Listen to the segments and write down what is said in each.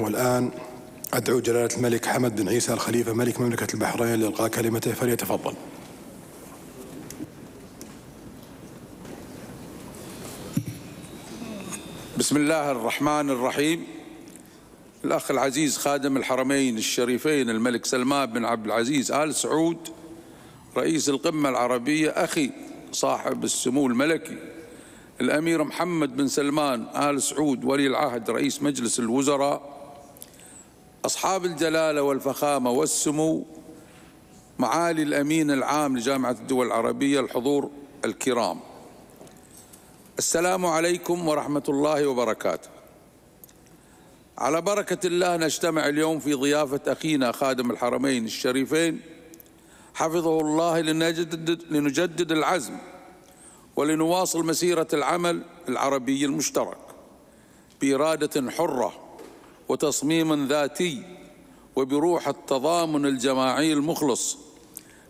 والآن أدعو جلالة الملك حمد بن عيسى الخليفة ملك مملكة البحرين لإلقاء كلمته فليتفضل بسم الله الرحمن الرحيم الأخ العزيز خادم الحرمين الشريفين الملك سلمان بن عبد العزيز آل سعود رئيس القمة العربية أخي صاحب السمو الملكي الأمير محمد بن سلمان آل سعود ولي العهد رئيس مجلس الوزراء أصحاب الجلالة والفخامة والسمو معالي الأمين العام لجامعة الدول العربية الحضور الكرام السلام عليكم ورحمة الله وبركاته على بركة الله نجتمع اليوم في ضيافة أخينا خادم الحرمين الشريفين حفظه الله لنجدد, لنجدد العزم ولنواصل مسيرة العمل العربي المشترك بإرادة حرة وتصميم ذاتي وبروح التضامن الجماعي المخلص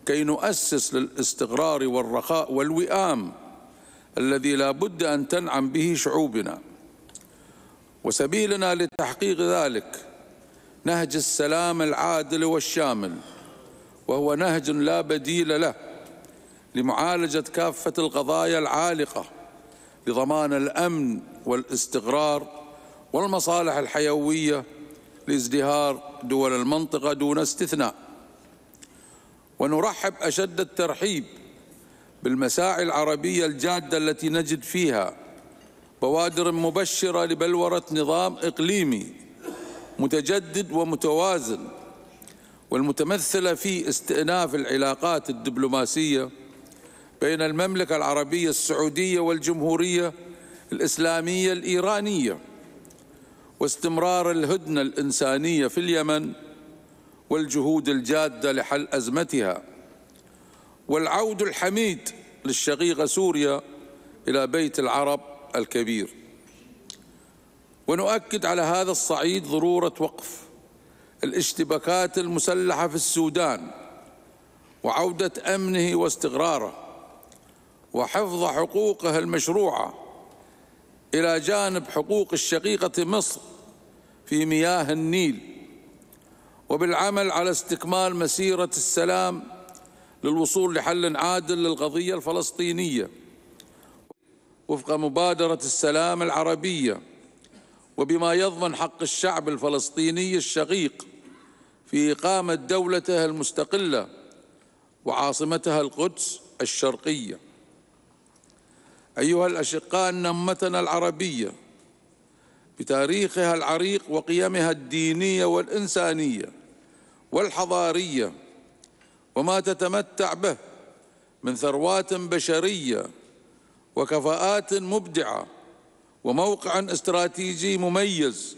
كي نؤسس للاستقرار والرخاء والوئام الذي لا بد أن تنعم به شعوبنا وسبيلنا لتحقيق ذلك نهج السلام العادل والشامل وهو نهج لا بديل له لمعالجة كافة القضايا العالقة لضمان الأمن والاستقرار والمصالح الحيوية لازدهار دول المنطقة دون استثناء ونرحب أشد الترحيب بالمساعي العربية الجادة التي نجد فيها بوادر مبشرة لبلورة نظام إقليمي متجدد ومتوازن والمتمثلة في استئناف العلاقات الدبلوماسية بين المملكة العربية السعودية والجمهورية الإسلامية الإيرانية واستمرار الهدنة الإنسانية في اليمن والجهود الجادة لحل أزمتها والعود الحميد للشقيقة سوريا إلى بيت العرب الكبير ونؤكد على هذا الصعيد ضرورة وقف الاشتباكات المسلحة في السودان وعودة أمنه واستقراره وحفظ حقوقه المشروعة إلى جانب حقوق الشقيقة مصر في مياه النيل وبالعمل على استكمال مسيرة السلام للوصول لحل عادل للقضية الفلسطينية وفق مبادرة السلام العربية وبما يضمن حق الشعب الفلسطيني الشقيق في إقامة دولته المستقلة وعاصمتها القدس الشرقيه أيها الأشقاء أن أمتنا العربية بتاريخها العريق وقيمها الدينية والإنسانية والحضارية وما تتمتع به من ثروات بشرية وكفاءات مبدعة وموقع استراتيجي مميز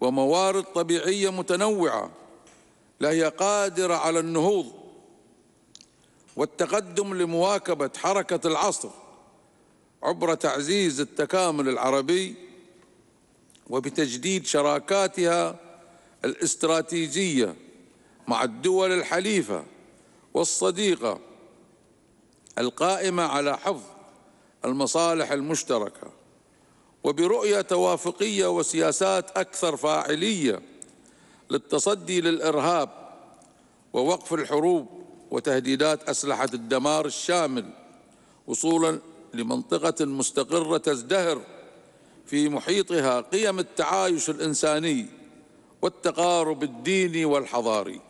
وموارد طبيعية متنوعة لهي قادرة على النهوض والتقدم لمواكبة حركة العصر عبر تعزيز التكامل العربي وبتجديد شراكاتها الاستراتيجية مع الدول الحليفة والصديقة القائمة على حفظ المصالح المشتركة وبرؤية توافقية وسياسات أكثر فاعلية للتصدي للإرهاب ووقف الحروب وتهديدات أسلحة الدمار الشامل وصولا لمنطقة مستقرة تزدهر في محيطها قيم التعايش الإنساني والتقارب الديني والحضاري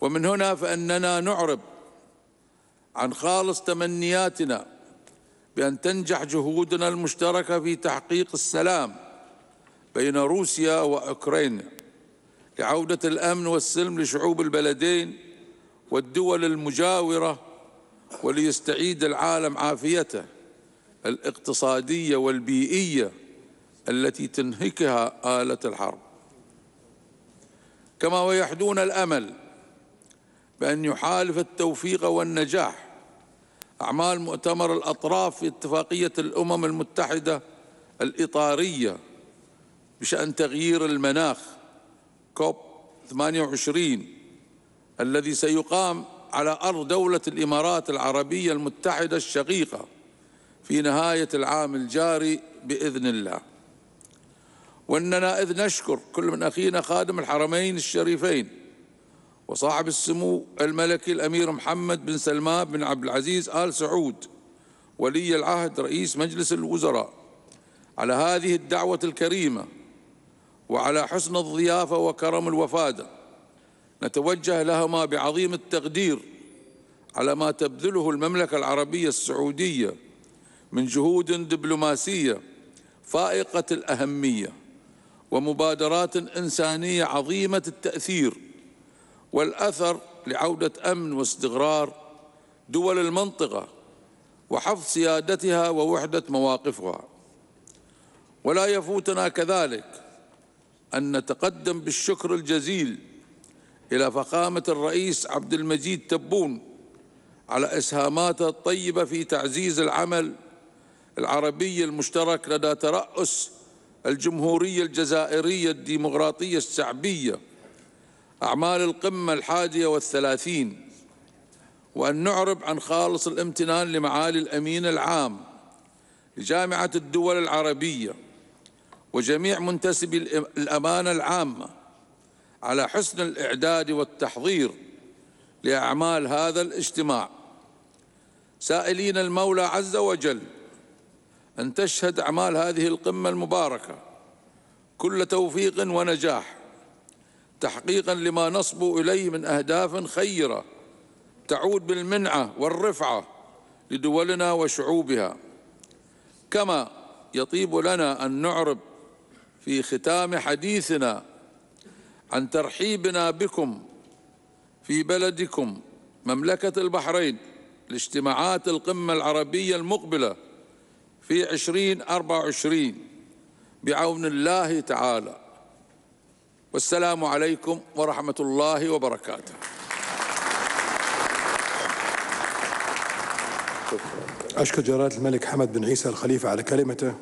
ومن هنا فإننا نعرب عن خالص تمنياتنا بأن تنجح جهودنا المشتركة في تحقيق السلام بين روسيا وأوكرانيا لعودة الأمن والسلم لشعوب البلدين والدول المجاورة وليستعيد العالم عافيته الاقتصادية والبيئية التي تنهكها آلة الحرب كما ويحدون الأمل بأن يحالف التوفيق والنجاح أعمال مؤتمر الأطراف في اتفاقية الأمم المتحدة الإطارية بشأن تغيير المناخ كوب 28 الذي سيقام على أرض دولة الإمارات العربية المتحدة الشقيقة في نهاية العام الجاري بإذن الله وأننا إذ نشكر كل من أخينا خادم الحرمين الشريفين وصاحب السمو الملكي الأمير محمد بن سلمان بن عبد العزيز آل سعود ولي العهد رئيس مجلس الوزراء على هذه الدعوة الكريمة وعلى حسن الضيافة وكرم الوفادة نتوجه لهما بعظيم التقدير على ما تبذله المملكة العربية السعودية من جهود دبلوماسية فائقة الأهمية ومبادرات إنسانية عظيمة التأثير والأثر لعودة أمن واستقرار دول المنطقة وحفظ سيادتها ووحدة مواقفها ولا يفوتنا كذلك أن نتقدم بالشكر الجزيل إلى فخامة الرئيس عبد المجيد تبون على إسهاماته الطيبة في تعزيز العمل العربي المشترك لدى ترأس الجمهورية الجزائرية الديمقراطية الشعبية أعمال القمة الحادية والثلاثين وأن نعرب عن خالص الامتنان لمعالي الأمين العام لجامعة الدول العربية وجميع منتسبي الأمانة العامة على حسن الإعداد والتحضير لأعمال هذا الاجتماع سائلين المولى عز وجل أن تشهد أعمال هذه القمة المباركة كل توفيق ونجاح تحقيقا لما نصب إليه من أهداف خيرة تعود بالمنعة والرفعة لدولنا وشعوبها كما يطيب لنا أن نعرب في ختام حديثنا عن ترحيبنا بكم في بلدكم مملكة البحرين لاجتماعات القمة العربية المقبلة في 2024 بعون الله تعالى والسلام عليكم ورحمة الله وبركاته أشكر جلالة الملك حمد بن عيسى الخليفة على كلمته